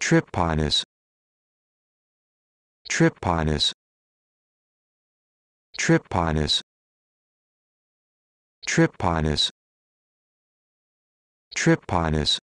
Trypanus Trypanus Trypanus Trypanus Trypanus